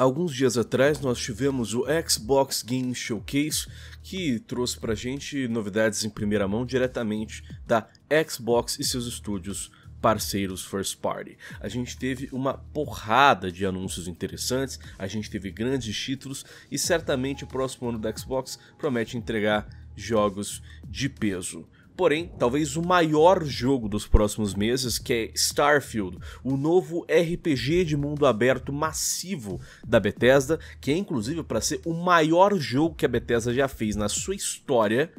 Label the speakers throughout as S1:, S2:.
S1: Alguns dias atrás nós tivemos o Xbox Game Showcase, que trouxe pra gente novidades em primeira mão diretamente da Xbox e seus estúdios parceiros first party. A gente teve uma porrada de anúncios interessantes, a gente teve grandes títulos e certamente o próximo ano da Xbox promete entregar jogos de peso porém, talvez o maior jogo dos próximos meses, que é Starfield, o novo RPG de mundo aberto massivo da Bethesda, que é inclusive para ser o maior jogo que a Bethesda já fez na sua história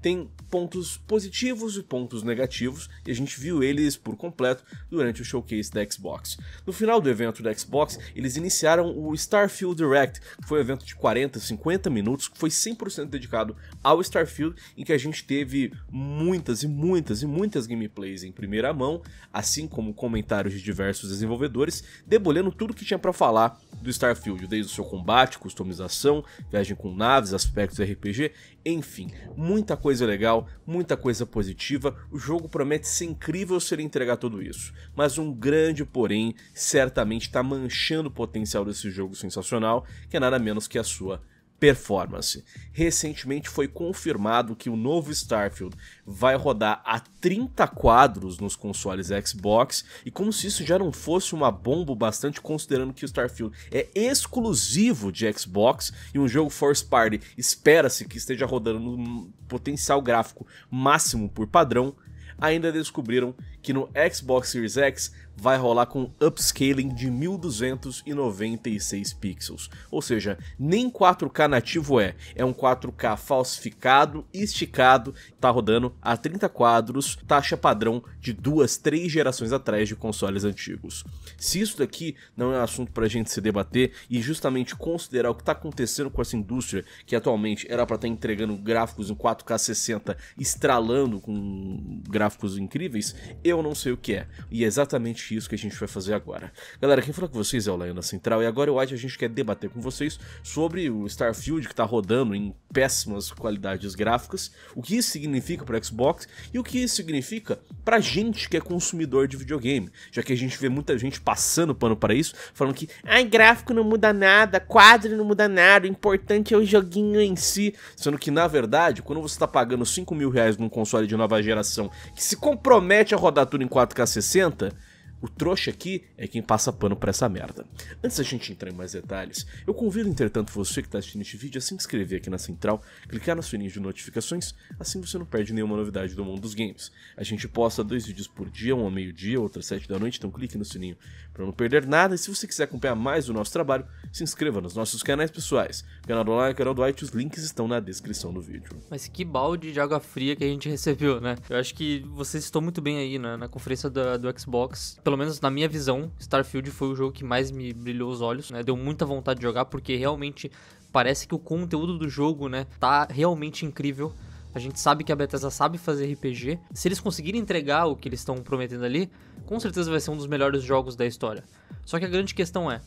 S1: tem pontos positivos e pontos negativos, e a gente viu eles por completo durante o showcase da Xbox. No final do evento da Xbox, eles iniciaram o Starfield Direct, que foi um evento de 40, 50 minutos, que foi 100% dedicado ao Starfield, em que a gente teve muitas e muitas e muitas gameplays em primeira mão, assim como comentários de diversos desenvolvedores, debolhando tudo que tinha para falar do Starfield, desde o seu combate, customização, viagem com naves, aspectos RPG, enfim, muita coisa coisa legal, muita coisa positiva, o jogo promete ser incrível se ele entregar tudo isso. Mas um grande porém certamente está manchando o potencial desse jogo sensacional, que é nada menos que a sua performance. Recentemente foi confirmado que o novo Starfield vai rodar a 30 quadros nos consoles Xbox, e como se isso já não fosse uma bomba bastante, considerando que o Starfield é exclusivo de Xbox e um jogo Force Party espera-se que esteja rodando no potencial gráfico máximo por padrão, ainda descobriram que no Xbox Series X vai rolar com upscaling de 1296 pixels, ou seja, nem 4K nativo é, é um 4K falsificado, esticado, tá rodando a 30 quadros, taxa padrão de duas, três gerações atrás de consoles antigos. Se isso daqui não é um assunto pra gente se debater e justamente considerar o que tá acontecendo com essa indústria, que atualmente era para estar tá entregando gráficos em 4K 60 estralando com gráficos gráficos incríveis, eu não sei o que é. E é exatamente isso que a gente vai fazer agora. Galera, quem fala com vocês é o Laiana Central, e agora eu acho que a gente quer debater com vocês sobre o Starfield que está rodando em péssimas qualidades gráficas, o que isso significa para Xbox e o que isso significa para gente que é consumidor de videogame, já que a gente vê muita gente passando pano para isso, falando que ai, gráfico não muda nada, quadro não muda nada, o importante é o joguinho em si, sendo que na verdade, quando você está pagando 5 mil reais num console de nova geração se compromete a rodar tudo em 4K 60 o trouxa aqui é quem passa pano para essa merda. Antes da gente entrar em mais detalhes, eu convido, entretanto, você que está assistindo este vídeo a se inscrever aqui na central, clicar no sininho de notificações, assim você não perde nenhuma novidade do mundo dos games. A gente posta dois vídeos por dia, um ao meio-dia, outro às sete da noite, então clique no sininho para não perder nada. E se você quiser acompanhar mais o nosso trabalho, se inscreva nos nossos canais pessoais, canal do Like e canal do White, os links estão na descrição do vídeo.
S2: Mas que balde de água fria que a gente recebeu, né? Eu acho que você citou muito bem aí né? na conferência do Xbox pelo menos na minha visão, Starfield foi o jogo que mais me brilhou os olhos, né? Deu muita vontade de jogar porque realmente parece que o conteúdo do jogo, né, tá realmente incrível. A gente sabe que a Bethesda sabe fazer RPG. Se eles conseguirem entregar o que eles estão prometendo ali, com certeza vai ser um dos melhores jogos da história. Só que a grande questão é: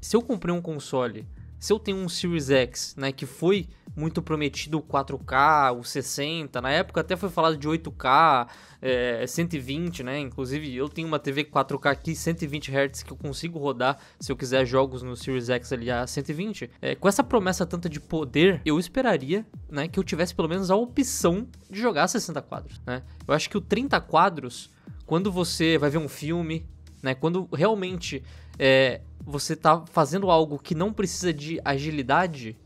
S2: se eu comprei um console se eu tenho um Series X, né, que foi muito prometido o 4K, o 60, na época até foi falado de 8K, é, 120, né? Inclusive eu tenho uma TV 4K aqui, 120 Hz, que eu consigo rodar se eu quiser jogos no Series X ali a 120. É, com essa promessa tanta de poder, eu esperaria né, que eu tivesse pelo menos a opção de jogar 60 quadros, né? Eu acho que o 30 quadros, quando você vai ver um filme, né, quando realmente é, você tá fazendo algo que não precisa de agilidade,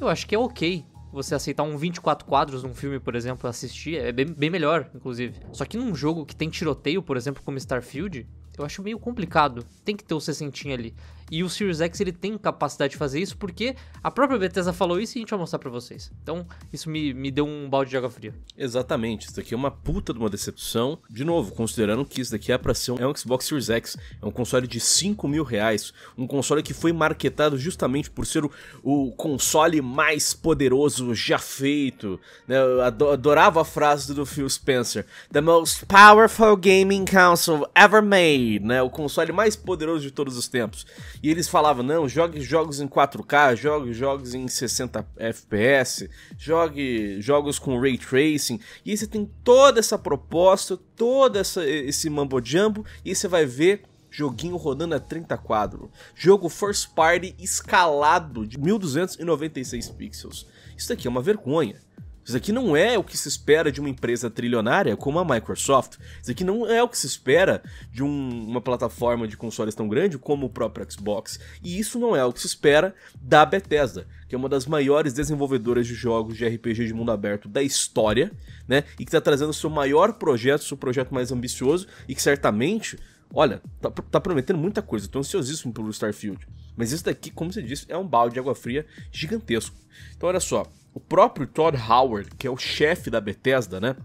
S2: eu acho que é ok. Você aceitar um 24 quadros num filme, por exemplo, assistir, é bem, bem melhor, inclusive. Só que num jogo que tem tiroteio, por exemplo, como Starfield, eu acho meio complicado. Tem que ter o 60 ali. E o Series X ele tem capacidade de fazer isso porque a própria Bethesda falou isso e a gente vai mostrar para vocês.
S1: Então, isso me, me deu um balde de água fria. Exatamente, isso daqui é uma puta de uma decepção. De novo, considerando que isso daqui é pra ser um, é um Xbox Series X, é um console de 5 mil reais, um console que foi marketado justamente por ser o, o console mais poderoso já feito. Né? Eu adorava a frase do Phil Spencer: The most powerful gaming console ever made, né? O console mais poderoso de todos os tempos. E eles falavam: não, jogue jogos em 4K, jogue jogos em 60 FPS, jogue jogos com ray tracing. E aí você tem toda essa proposta, todo essa, esse mambo jumbo, e aí você vai ver joguinho rodando a 30 quadros. Jogo first party escalado de 1296 pixels. Isso daqui é uma vergonha. Isso aqui não é o que se espera de uma empresa trilionária como a Microsoft. Isso aqui não é o que se espera de um, uma plataforma de consoles tão grande como o próprio Xbox. E isso não é o que se espera da Bethesda, que é uma das maiores desenvolvedoras de jogos de RPG de mundo aberto da história, né? E que está trazendo seu maior projeto, seu projeto mais ambicioso e que certamente Olha, tá, tá prometendo muita coisa, tô ansiosíssimo pelo Starfield. Mas isso daqui, como você disse, é um balde de água fria gigantesco. Então olha só, o próprio Todd Howard, que é o chefe da Bethesda, né?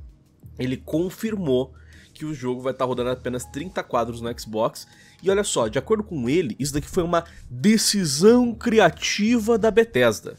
S1: Ele confirmou que o jogo vai estar tá rodando apenas 30 quadros no Xbox. E olha só, de acordo com ele, isso daqui foi uma decisão criativa da Bethesda.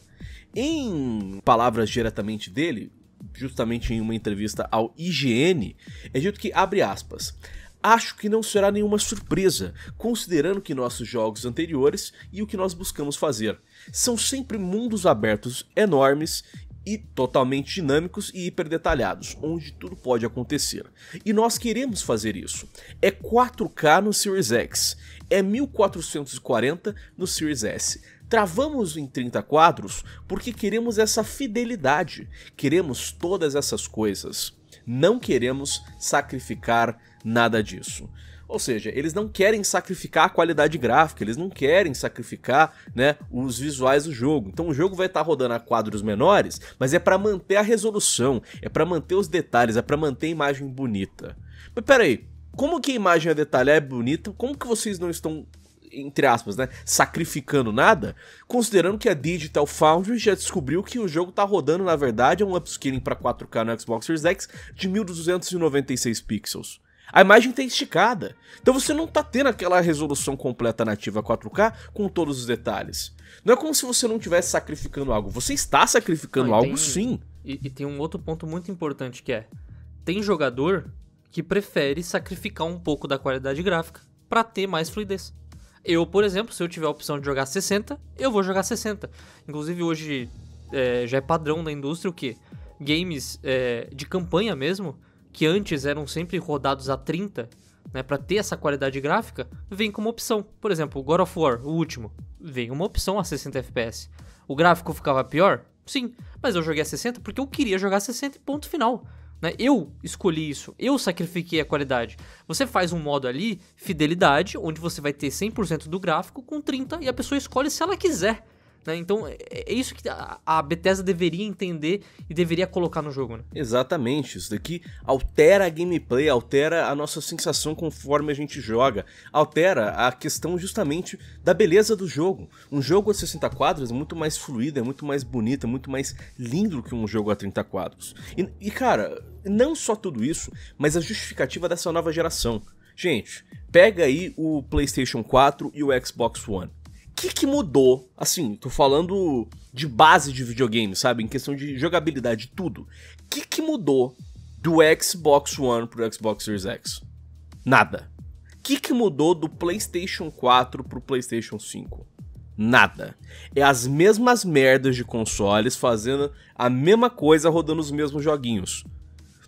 S1: Em palavras diretamente dele, justamente em uma entrevista ao IGN, é dito que abre aspas. Acho que não será nenhuma surpresa, considerando que nossos jogos anteriores e o que nós buscamos fazer são sempre mundos abertos enormes e totalmente dinâmicos e hiperdetalhados, onde tudo pode acontecer. E nós queremos fazer isso. É 4K no Series X, é 1440 no Series S. Travamos em 30 quadros porque queremos essa fidelidade, queremos todas essas coisas. Não queremos sacrificar nada disso. Ou seja, eles não querem sacrificar a qualidade gráfica, eles não querem sacrificar né, os visuais do jogo. Então o jogo vai estar tá rodando a quadros menores, mas é para manter a resolução, é para manter os detalhes, é para manter a imagem bonita. Mas peraí, como que a imagem a detalhada é bonita? Como que vocês não estão entre aspas, né, sacrificando nada, considerando que a Digital Foundry já descobriu que o jogo está rodando, na verdade, é um upscaling para 4K no Xbox Series X de 1296 pixels. A imagem está esticada. Então você não está tendo aquela resolução completa nativa 4K com todos os detalhes. Não é como se você não estivesse sacrificando algo. Você está sacrificando não, algo tem, sim.
S2: E, e tem um outro ponto muito importante que é: tem jogador que prefere sacrificar um pouco da qualidade gráfica para ter mais fluidez. Eu, por exemplo, se eu tiver a opção de jogar 60, eu vou jogar 60. Inclusive, hoje é, já é padrão da indústria o que? Games é, de campanha mesmo, que antes eram sempre rodados a 30, né, para ter essa qualidade gráfica, vem como opção. Por exemplo, God of War, o último, vem uma opção a 60 FPS. O gráfico ficava pior? Sim, mas eu joguei a 60 porque eu queria jogar a 60 ponto final. Né? Eu escolhi isso, eu sacrifiquei a qualidade. Você faz um modo ali, fidelidade, onde você vai ter 100% do gráfico com 30 e a pessoa escolhe se ela quiser né? Então é, é isso que a Bethesda deveria entender e deveria colocar
S1: no jogo. Né? Exatamente, isso daqui altera a gameplay, altera a nossa sensação conforme a gente joga, altera a questão justamente da beleza do jogo. Um jogo a 60 quadros é muito mais fluido, é muito mais bonito, é muito mais lindo que um jogo a 30 quadros. E, e cara, não só tudo isso, mas a justificativa dessa nova geração. Gente, pega aí o PlayStation 4 e o Xbox One que, que mudou? Assim, tô falando de base de videogame, sabe? Em questão de jogabilidade, tudo. O que, que mudou do Xbox One pro Xbox Series X? Nada. O que, que mudou do PlayStation 4 pro PlayStation 5? Nada. É as mesmas merdas de consoles fazendo a mesma coisa rodando os mesmos joguinhos.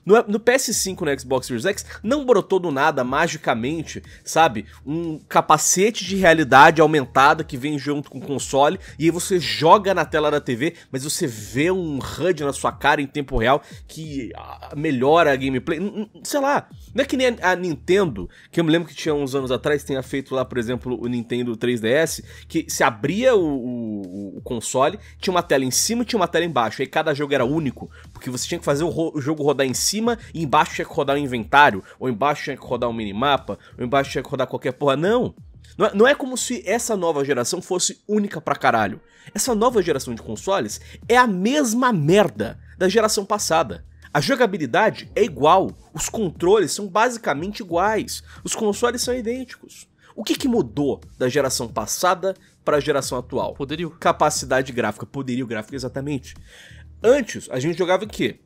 S1: No, no PS5 no Xbox Series X não brotou do nada, magicamente, sabe? Um capacete de realidade aumentada que vem junto com o console e aí você joga na tela da TV, mas você vê um HUD na sua cara em tempo real que ah, melhora a gameplay. Sei lá, não é que nem a Nintendo, que eu me lembro que tinha uns anos atrás, tenha feito lá, por exemplo, o Nintendo 3DS, que se abria o, o, o console, tinha uma tela em cima e tinha uma tela embaixo, aí cada jogo era único, porque você tinha que fazer o, o jogo rodar em cima cima e embaixo tinha que rodar o um inventário, ou embaixo tinha que rodar um minimapa, ou embaixo tinha que rodar qualquer porra, não. Não é, não é como se essa nova geração fosse única pra caralho. Essa nova geração de consoles é a mesma merda da geração passada. A jogabilidade é igual, os controles são basicamente iguais, os consoles são idênticos. O que, que mudou da geração passada para a geração atual? Poderio. Capacidade gráfica, poderio gráfico, exatamente. Antes, a gente jogava o quê?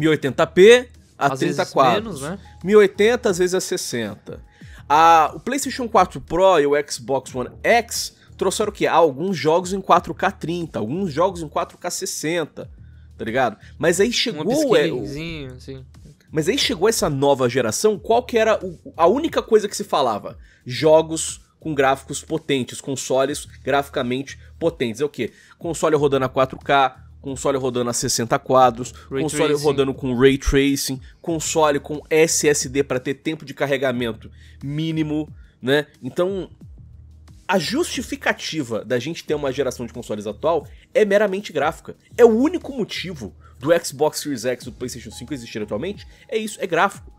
S1: 1080p a às 30 quadros. Menos, né? 1080 às vezes a 60. A, o PlayStation 4 Pro e o Xbox One X trouxeram o quê? alguns jogos em 4K 30, alguns jogos em 4K 60, tá ligado? Mas aí chegou um é, o...
S2: sim.
S1: Mas aí chegou essa nova geração, qual que era o, a única coisa que se falava? Jogos com gráficos potentes, consoles graficamente potentes. É o quê? Console rodando a 4K, console rodando a 60 quadros, ray console tracing. rodando com ray tracing, console com SSD para ter tempo de carregamento mínimo, né? Então, a justificativa da gente ter uma geração de consoles atual é meramente gráfica. É o único motivo do Xbox Series X e do PlayStation 5 existir atualmente, é isso, é gráfico.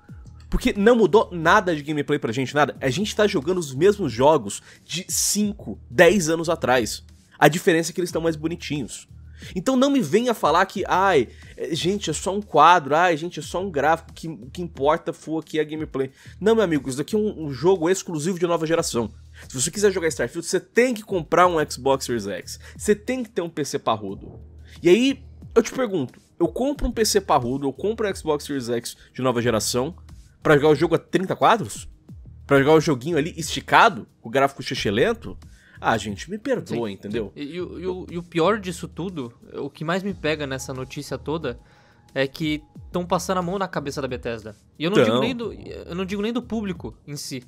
S1: Porque não mudou nada de gameplay pra gente, nada. A gente tá jogando os mesmos jogos de 5, 10 anos atrás. A diferença é que eles estão mais bonitinhos. Então não me venha falar que, ai, eh, gente, é só um quadro, ai, gente, é só um gráfico, que, que importa for aqui a gameplay. Não, meu amigo, isso daqui é um, um jogo exclusivo de nova geração. Se você quiser jogar Starfield, você tem que comprar um Xbox Series X. Você tem que ter um PC parrudo. E aí, eu te pergunto, eu compro um PC parrudo, eu compro um Xbox Series X de nova geração para jogar o jogo a 30 quadros? Pra jogar o joguinho ali esticado, o gráfico xixi lento? Ah, gente, me perdoa, Sim. entendeu?
S2: E, e, e, o, e o pior disso tudo, o que mais me pega nessa notícia toda, é que estão passando a mão na cabeça da Bethesda. E eu não, digo nem do, eu não digo nem do público em si.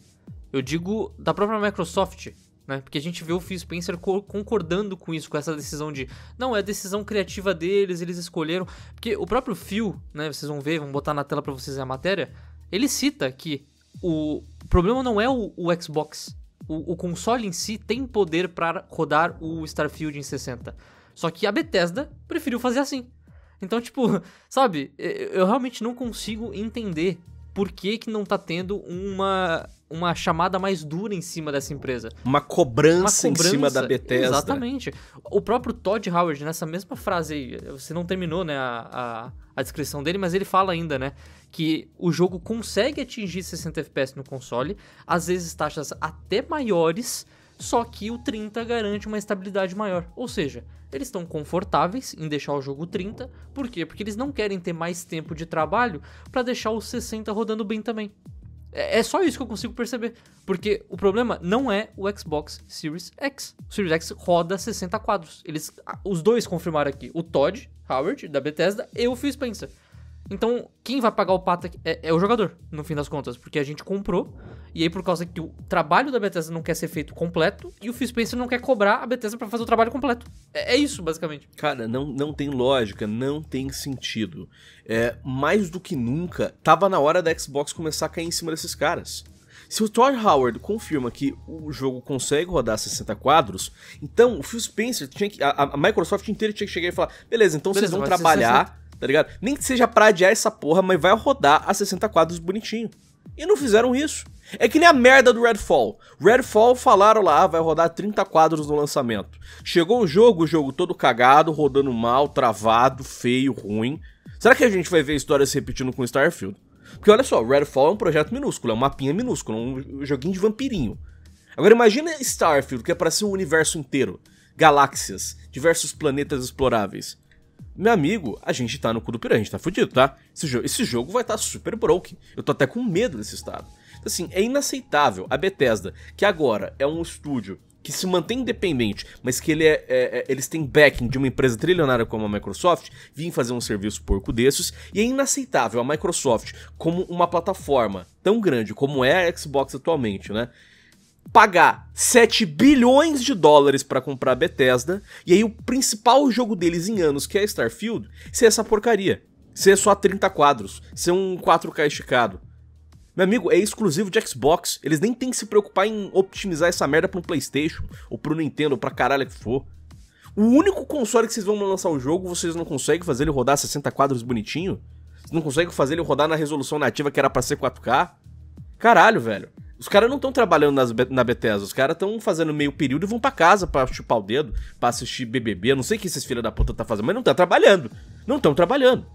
S2: Eu digo da própria Microsoft, né? Porque a gente vê o Phil Spencer co concordando com isso, com essa decisão de. Não, é decisão criativa deles, eles escolheram. Porque o próprio Phil, né? Vocês vão ver, vão botar na tela para vocês a matéria. Ele cita que o problema não é o, o Xbox o, o console em si tem poder para rodar o Starfield em 60. Só que a Bethesda preferiu fazer assim. Então, tipo, sabe, eu realmente não consigo entender por que, que não tá tendo uma, uma chamada mais dura em cima dessa empresa? Uma cobrança, uma cobrança em cima da Bethesda. Exatamente. O próprio Todd Howard, nessa mesma frase aí, você não terminou né, a, a, a descrição dele, mas ele fala ainda, né? Que o jogo consegue atingir 60 FPS no console, às vezes taxas até maiores só que o 30 garante uma estabilidade maior. Ou seja, eles estão confortáveis em deixar o jogo 30, por quê? Porque eles não querem ter mais tempo de trabalho para deixar o 60 rodando bem também. É, é só isso que eu consigo perceber, porque o problema não é o Xbox Series X. O Series X roda 60 quadros. Eles, os dois confirmaram aqui, o Todd Howard da Bethesda e o Phil Spencer. Então, quem vai pagar o pato é, é, o jogador, no fim das contas, porque a gente comprou, e aí por causa que o trabalho da Bethesda não quer ser feito completo, e o Phil Spencer não quer cobrar a Bethesda para fazer o trabalho completo.
S1: É, é, isso, basicamente. Cara, não, não tem lógica, não tem sentido. É, mais do que nunca, tava na hora da Xbox começar a cair em cima desses caras. Se o Todd Howard confirma que o jogo consegue rodar 60 quadros, então o Phil Spencer tinha que. A, a Microsoft inteira tinha que chegar e falar: beleza, então beleza, vocês vão trabalhar tá ligado? Nem que seja pra adiar essa porra, mas vai rodar a 60 quadros bonitinho. E não fizeram isso. É que nem a merda do Redfall. Redfall falaram lá, ah, vai rodar 30 quadros no lançamento. Chegou o jogo, o jogo todo cagado, rodando mal, travado, feio, ruim. Será que a gente vai ver histórias se repetindo com Starfield? Porque olha só, Redfall é um projeto minúsculo, é um mapinha minúsculo, um joguinho de vampirinho. Agora imagina Starfield, que é para ser o universo inteiro, galáxias, diversos planetas exploráveis. Meu amigo, a gente tá no cu do piranha, a gente tá fudido, tá? Esse, jo esse jogo vai estar tá super broken. Eu tô até com medo desse estado. Então, assim, é inaceitável a Bethesda, que agora é um estúdio que se mantém independente, mas que ele é, é, é, eles têm backing de uma empresa trilionária como a Microsoft, vir fazer um serviço porco desses, e é inaceitável a Microsoft, como uma plataforma tão grande como é a Xbox atualmente, né? pagar 7 bilhões de dólares para comprar a Bethesda, e aí o principal jogo deles em anos, que é Starfield, ser é essa porcaria. Ser é só 30 quadros, ser é um 4K esticado. Meu amigo, é exclusivo de Xbox. Eles nem tem que se preocupar em optimizar essa merda para PlayStation ou para o Nintendo ou para caralho que for. O único console que vocês vão lançar o jogo, vocês não conseguem fazer ele rodar 60 quadros bonitinho? Vocês não conseguem fazer ele rodar na resolução nativa que era para ser 4K? Caralho, velho. Os caras não estão trabalhando nas, na Bethesda, os caras estão fazendo meio período e vão para casa para chupar o dedo, pra assistir BBB, não sei o que esses filhos da puta tá fazendo, mas não tá trabalhando. Não estão trabalhando.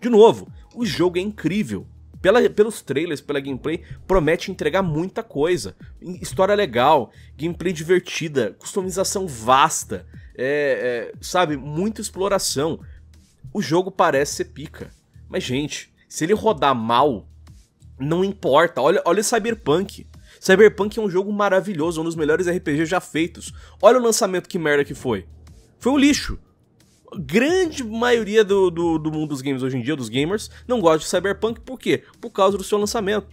S1: De novo, o jogo é incrível. Pela, pelos trailers, pela gameplay, promete entregar muita coisa. História legal, gameplay divertida, customização vasta, é, é, sabe, muita exploração. O jogo parece ser pica. Mas, gente, se ele rodar mal, não importa. Olha, olha Cyberpunk. Cyberpunk é um jogo maravilhoso, um dos melhores RPGs já feitos. Olha o lançamento que merda que foi. Foi um lixo. A grande maioria do, do, do mundo dos games hoje em dia, dos gamers, não gosta de Cyberpunk por quê? Por causa do seu lançamento.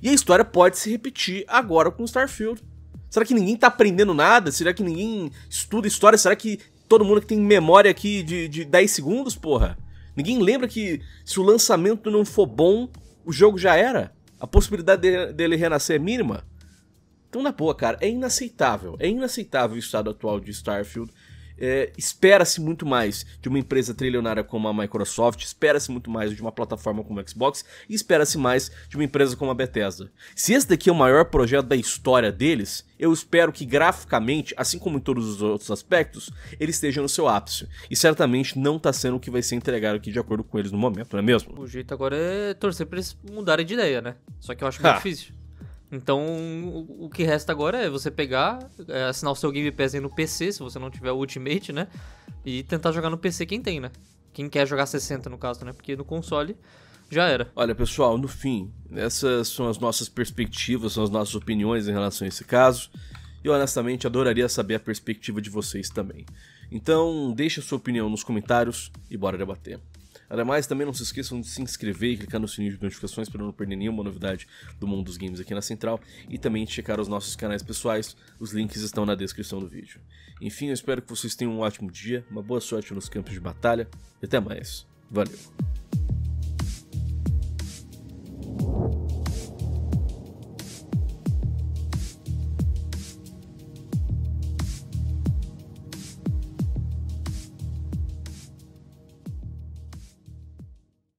S1: E a história pode se repetir agora com Starfield. Será que ninguém tá aprendendo nada? Será que ninguém estuda história? Será que todo mundo que tem memória aqui de, de 10 segundos, porra? Ninguém lembra que se o lançamento não for bom, o jogo já era. A possibilidade dele, dele renascer é mínima. Então, na boa, cara, é inaceitável. É inaceitável o estado atual de Starfield é, espera-se muito mais de uma empresa trilionária como a Microsoft, espera-se muito mais de uma plataforma como o Xbox e espera-se mais de uma empresa como a Bethesda. Se esse daqui é o maior projeto da história deles, eu espero que graficamente, assim como em todos os outros aspectos, ele esteja no seu ápice. E certamente não está sendo o que vai ser entregado aqui de acordo com eles no momento, não é mesmo? O
S2: jeito agora é torcer para eles mudarem de ideia, né? Só que eu acho muito ah. difícil. Então, o que resta agora é você pegar, é, assinar o seu Game Pass aí no PC, se você não tiver o Ultimate, né? E tentar jogar no PC quem tem, né? Quem quer jogar 60 no caso, né? Porque no console
S1: já era. Olha, pessoal, no fim, essas são as nossas perspectivas, são as nossas opiniões em relação a esse caso. E honestamente, adoraria saber a perspectiva de vocês também. Então, deixe a sua opinião nos comentários e bora debater. Ademais, também não se esqueçam de se inscrever e clicar no sininho de notificações para não perder nenhuma novidade do mundo dos games aqui na Central e também checar os nossos canais pessoais, os links estão na descrição do vídeo. Enfim, eu espero que vocês tenham um ótimo dia, uma boa sorte nos campos de batalha e até mais. Valeu!